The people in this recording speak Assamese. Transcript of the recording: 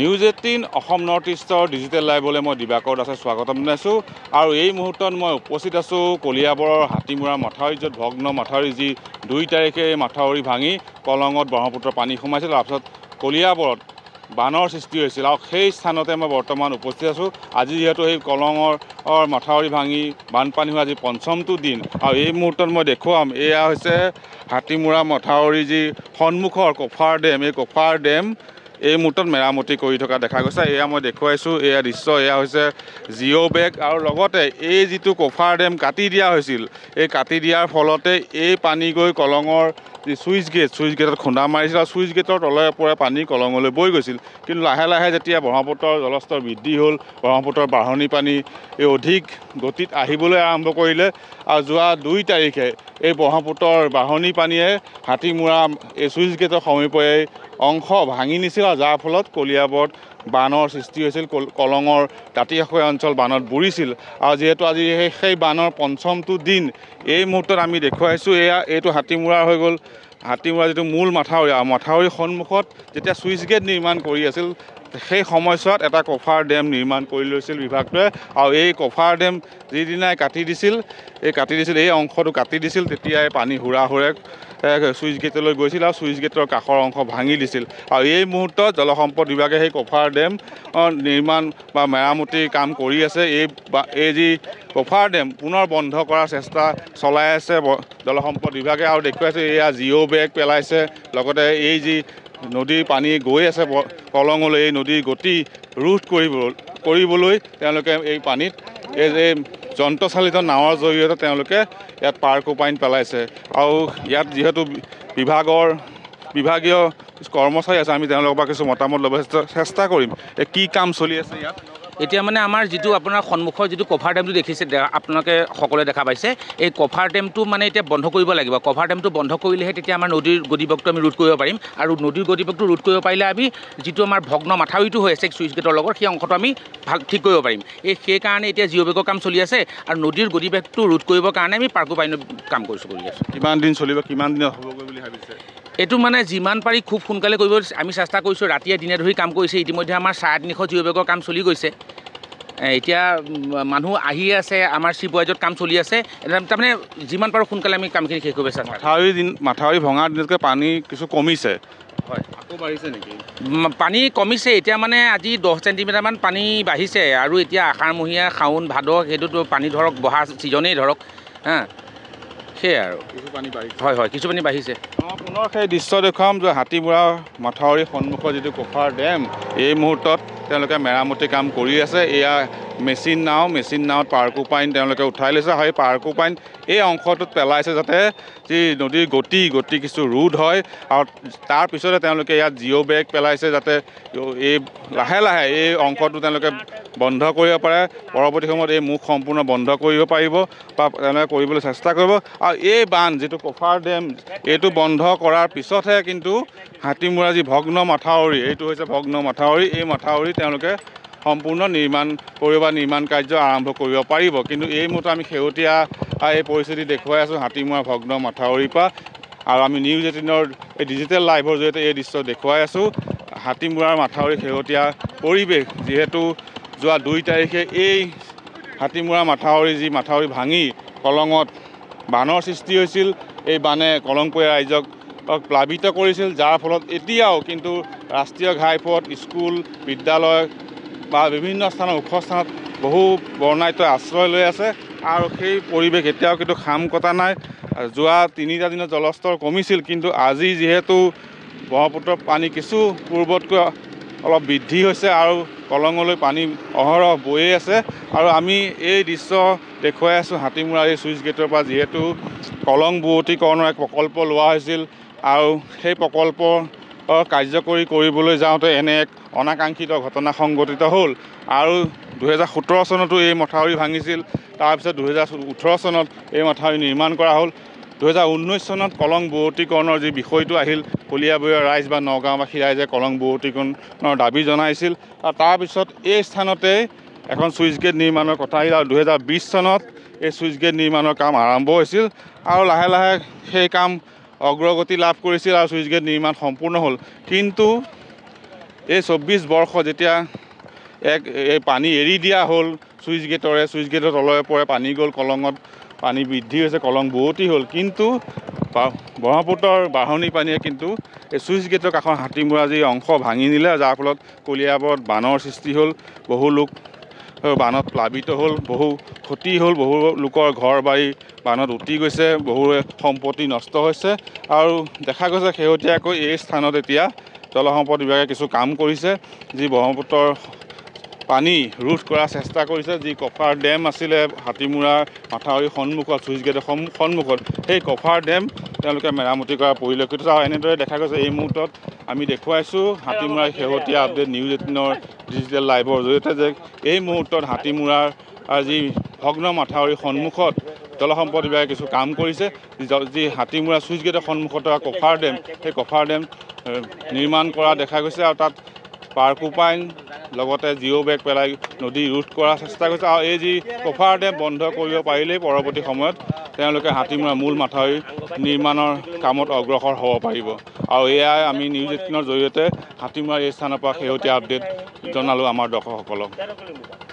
নিউজ এইটিন অসম নৰ্থ ইষ্টৰ ডিজিটেল লাইভলৈ মই দিবাকৰ দাসে স্বাগতম জনাইছোঁ আৰু এই মুহূৰ্তত মই উপস্থিত আছোঁ কলিয়াবৰৰ হাতীমৰা য'ত ভগ্ন মাথাউৰি যি দুই তাৰিখে এই মাথাউৰি ভাঙি কলঙত ব্ৰহ্মপুত্ৰ পানী সোমাইছিল তাৰপিছত কলিয়াবৰত বানৰ সৃষ্টি হৈছিল আৰু সেই স্থানতে মই বৰ্তমান উপস্থিত আছোঁ আজি যিহেতু সেই কলঙৰ মাথাউৰি ভাঙি বানপানী হোৱা আজি পঞ্চমটো দিন আৰু এই মুহূৰ্তত মই দেখুৱাম এয়া হৈছে হাতীমৰা মথাউৰি যি সন্মুখৰ কফাৰ ডেম এই কফাৰ ডেম এই মুহূৰ্তত মেৰামতি কৰি থকা দেখা গৈছে এয়া মই দেখুৱাইছোঁ এয়া দৃশ্য এয়া হৈছে জিঅ' বেগ আৰু লগতে এই যিটো কফাৰ ডেম কাটি দিয়া হৈছিল এই কাটি দিয়াৰ ফলতে এই পানী গৈ কলঙৰ চুইচ গেট চুইচ গেটত খুন্দা মাৰিছিল আৰু চুইচ গেটৰ তলে পৰে পানী কলঙলৈ বৈ গৈছিল কিন্তু লাহে লাহে যেতিয়া ব্ৰহ্মপুত্ৰৰ জলস্তৰ বৃদ্ধি হ'ল ব্ৰহ্মপুত্ৰৰ বাঢ়নি পানী এই অধিক গতিত আহিবলৈ আৰম্ভ কৰিলে আৰু যোৱা দুই তাৰিখে এই ব্ৰহ্মপুত্ৰৰ বাঢ়নি পানীয়ে হাতীমোৰা এই চুইচ গেটৰ সমীপৰে অংশ ভাঙি নিছিল আৰু যাৰ ফলত কলিয়াবৰত বানৰ সৃষ্টি হৈছিল কলঙৰ দাঁতিশাখৈয়া অঞ্চল বানত বুৰিছিল আৰু যিহেতু আজি সেই সেই বানৰ পঞ্চমটো দিন এই মুহূৰ্তত আমি দেখুৱাইছোঁ এয়া এইটো হাতীমূৰা হৈ গ'ল হাতীমূৰা যিটো মূল মাথাউৰি আৰু মাথাউৰিৰ সন্মুখত যেতিয়া ছুইচ গেট নিৰ্মাণ কৰি আছিল সেই সময়ছোৱাত এটা কফাৰ ডেম নিৰ্মাণ কৰি লৈছিল বিভাগটোৱে আৰু এই কফাৰ ডেম যিদিনাই কাটি দিছিল এই কাটি দিছিল এই অংশটো কাটি দিছিল তেতিয়াই পানী হুৰা হুৰে চুইচ গেটলৈ গৈছিল আৰু চুইচ গেটৰ কাষৰ অংশ ভাঙি দিছিল আৰু এই মুহূৰ্তত জলসম্পদ বিভাগে সেই কফাৰ ডেম নিৰ্মাণ বা মেৰামতিৰ কাম কৰি আছে এই বা এই যি কফাৰ ডেম পুনৰ বন্ধ কৰাৰ চেষ্টা চলাই আছে জলসম্পদ বিভাগে আৰু দেখুৱাইছে এয়া জিঅ' বেগ পেলাইছে লগতে এই যি নদীৰ পানী গৈ আছে কলঙলৈ এই নদীৰ গতি ৰোধ কৰিব কৰিবলৈ তেওঁলোকে এই পানীত এই যে যন্ত্ৰচালিত নাৱৰ জৰিয়তে তেওঁলোকে ইয়াত পাৰ উপাইন পেলাইছে আৰু ইয়াত যিহেতু বিভাগৰ বিভাগীয় কৰ্মচাৰী আছে আমি তেওঁলোকৰ পৰা কিছু মতামত ল'ব চেষ্টা কৰিম এই কি কাম চলি আছে ইয়াত এতিয়া মানে আমাৰ যিটো আপোনাৰ সন্মুখৰ যিটো কভাৰ ডেমটো দেখিছে আপোনালোকে সকলোৱে দেখা পাইছে এই কভাৰ ডেমটো মানে এতিয়া বন্ধ কৰিব লাগিব কভাৰ ডেমটো বন্ধ কৰিলেহে তেতিয়া আমাৰ নদীৰ গতিবেগটো আমি ৰোধ কৰিব পাৰিম আৰু নদীৰ গতিবেগটো ৰোধ কৰিব পাৰিলে আমি যিটো আমাৰ ভগ্ন মাথাউৰিটো হৈ আছে চুইচ গেটৰ লগত সেই অংশটো আমি ভাল ঠিক কৰিব পাৰিম এই সেইকাৰণে এতিয়া জিঅ' বেগৰ কাম চলি আছে আৰু নদীৰ গতিবেগটো ৰোধ কৰিবৰ কাৰণে আমি পাৰ্কো পানীৰ কাম কৰিছোঁ কৰি আছোঁ কিমান দিন চলিব কিমান দিনত হ'বগৈ বুলি ভাবিছে এইটো মানে যিমান পাৰি খুব সোনকালে কৰিব আমি চেষ্টা কৰিছোঁ ৰাতিয়ে দিনে ধৰি কাম কৰিছে ইতিমধ্যে আমাৰ চাৰে তিনিশ জিঅ' বেগৰ কাম চলি গৈছে এতিয়া মানুহ আহি আছে আমাৰ চি চিপৱাইজত কাম চলি আছে তাৰমানে যিমান পাৰোঁ সোনকালে আমি কামখিনি শেষ কৰিব চেষ্টা মাথাউৰি দিন মাথাউৰি ভঙাৰ দিনতকৈ পানী কিছু কমিছে হয় পানী কমিছে এতিয়া মানে আজি দহ চেণ্টিমিটাৰমান পানী বাঢ়িছে আৰু এতিয়া আহাৰমহীয়া শাওণ ভাদ সেইটোতো পানী ধৰক বহা ছিজনেই ধৰক হা সেয়াই আৰু হয় হয় কিছু পানী বাঢ়িছে পুনৰ সেই দৃশ্য দেখুৱাম যে হাতীবুঢ়া মাথাউৰি সন্মুখৰ যিটো কফাৰ ডেম এই মুহূৰ্তত তেওঁলোকে মেৰামতি কাম কৰি আছে এয়া মেচিন নাও মেচিন নাৱত পাৰ্কো পাইন তেওঁলোকে উঠাই লৈছে আৰু এই পাৰকো পাইন এই অংশটোত পেলাইছে যাতে যি নদীৰ গতি গতি কিছু ৰোধ হয় আৰু তাৰপিছতে তেওঁলোকে ইয়াত জিঅ' বেগ পেলাইছে যাতে এই লাহে লাহে এই অংশটো তেওঁলোকে বন্ধ কৰিব পাৰে পৰৱৰ্তী সময়ত এই মুখ সম্পূৰ্ণ বন্ধ কৰিব পাৰিব বা তেওঁলোকে কৰিবলৈ চেষ্টা কৰিব আৰু এই বান্ধ যিটো কফাৰ ডেম এইটো বন্ধ কৰাৰ পিছতহে কিন্তু হাতীমোৰা যি ভগ্ন মাথাউৰি এইটো হৈছে ভগ্ন মাথাউৰি এই মাথাউৰি তেওঁলোকে সম্পূৰ্ণ নিৰ্মাণ কৰিব বা নিৰ্মাণ কাৰ্য আৰম্ভ কৰিব পাৰিব কিন্তু এই মুহূৰ্তত আমি শেহতীয়া এই পৰিস্থিতি দেখুৱাই আছোঁ হাতীমোৱা ভগ্ন মাথাউৰিৰ পৰা আৰু আমি নিউজ এইটিনৰ এই ডিজিটেল লাইভৰ জৰিয়তে এই দৃশ্য দেখুৱাই আছোঁ হাতীমোৱাৰ মাথাউৰি শেহতীয়া পৰিৱেশ যিহেতু যোৱা দুই তাৰিখে এই হাতীমোৰা মাথাউৰি যি মাথাউৰি ভাঙি কলঙত বানৰ সৃষ্টি হৈছিল এই বানে কলংপৰীয়া ৰাইজক প্লাৱিত কৰিছিল যাৰ ফলত এতিয়াও কিন্তু ৰাষ্ট্ৰীয় ঘাইপথ স্কুল বিদ্যালয় বা বিভিন্ন স্থানত ওখ স্থানত বহু বৰ্ণাঢ্যই আশ্ৰয় লৈ আছে আৰু সেই পৰিৱেশ এতিয়াও কিন্তু খাম কটা নাই যোৱা তিনিটা দিনত জলস্তৰ কমিছিল কিন্তু আজি যিহেতু ব্ৰহ্মপুত্ৰৰ পানী কিছু পূৰ্বতকৈ অলপ বৃদ্ধি হৈছে আৰু কলঙলৈ পানী অহৰহ বৈয়ে আছে আৰু আমি এই দৃশ্য দেখুৱাই আছোঁ হাতীমুৰাৰী চুইচ গেটৰ পৰা যিহেতু কলং বোৱতীকৰণৰ এক প্ৰকল্প লোৱা হৈছিল আৰু সেই প্ৰকল্প কাৰ্যকৰী কৰিবলৈ যাওঁতে এনে এক অনাকাংক্ষিত ঘটনা সংঘটিত হ'ল আৰু দুহেজাৰ সোতৰ চনতো এই মথাউৰি ভাঙিছিল তাৰপিছত দুহেজাৰ ওঠৰ চনত এই মথাউৰি নিৰ্মাণ কৰা হ'ল দুহেজাৰ ঊনৈছ চনত কলং বুৱতীকৰণৰ যি বিষয়টো আহিল কলিয়াবৰীয়া ৰাইজ বা নগাঁওবাসী ৰাইজে কলং বুৱতীকৰণৰ দাবী জনাইছিল আৰু তাৰপিছত এই স্থানতেই এখন ছুইচ গেট নিৰ্মাণৰ কথা আহিল আৰু দুহেজাৰ বিছ চনত এই ছুইচ গেট নিৰ্মাণৰ কাম আৰম্ভ হৈছিল আৰু লাহে লাহে সেই কাম অগ্ৰগতি লাভ কৰিছিল আৰু ছুইচ গেট নিৰ্মাণ সম্পূৰ্ণ হ'ল কিন্তু এই চৌব্বিছ বৰ্ষ যেতিয়া এক এই পানী এৰি দিয়া হ'ল চুইচ গেটৰে চুইচ গেটৰ তলৰে পৰে পানী গ'ল কলঙত পানী বৃদ্ধি হৈছে কলং বোৱতি হ'ল কিন্তু ব্ৰহ্মপুত্ৰৰ বাঢ়নী পানীয়ে কিন্তু এই চুইচ গেটৰ কাষৰ হাতীমোৰা যি অংশ ভাঙি নিলে যাৰ ফলত কলিয়াবৰত বানৰ সৃষ্টি হ'ল বহু লোক বানত প্লাৱিত হ'ল বহু ক্ষতি হ'ল বহু লোকৰ ঘৰ বাৰী বানত উটি গৈছে বহুৰে সম্পত্তি নষ্ট হৈছে আৰু দেখা গৈছে শেহতীয়াকৈ এই স্থানত এতিয়া জলসম্পদ বিভাগে কিছু কাম কৰিছে যি ব্ৰহ্মপুত্ৰৰ পানী ৰোধ কৰাৰ চেষ্টা কৰিছে যি কফাৰ ডেম আছিলে হাতীমূৰাৰ মাথাউৰি সন্মুখত চুইচ গেটৰ সন্মুখত সেই কফাৰ ডেম তেওঁলোকে মেৰামতি কৰা পৰিলক্ষিত আৰু এনেদৰে দেখা গৈছে এই মুহূৰ্তত আমি দেখুৱাইছোঁ হাতীমূৰাৰ শেহতীয়া আপডেট নিউজ এইটিনৰ ডিজিটেল লাইভৰ জৰিয়তে যে এই মুহূৰ্তত হাতীমূৰাৰ যি ভগ্ন মাথাউৰি সন্মুখত জলসম্পদ বিভাগে কিছু কাম কৰিছে যি হাতীমুৰা চুইচ গেটৰ সন্মুখত থকা কফাৰ ডেম সেই কফাৰ ডেম নিৰ্মাণ কৰা দেখা গৈছে আৰু তাত পাৰ্কোপাইন লগতে জিঅ' বেগ পেলাই নদী ৰোধ কৰাৰ চেষ্টা কৰিছে আৰু এই যি কফাৰ ডেম বন্ধ কৰিব পাৰিলেই পৰৱৰ্তী সময়ত তেওঁলোকে হাতীমুৰা মূল মাথাউৰি নিৰ্মাণৰ কামত অগ্ৰসৰ হ'ব পাৰিব আৰু এয়াই আমি নিউজ এইটিনৰ জৰিয়তে হাতীমুৰা এই স্থানৰ পৰা শেহতীয়া আপডেট জনালোঁ আমাৰ দৰ্শকসকলক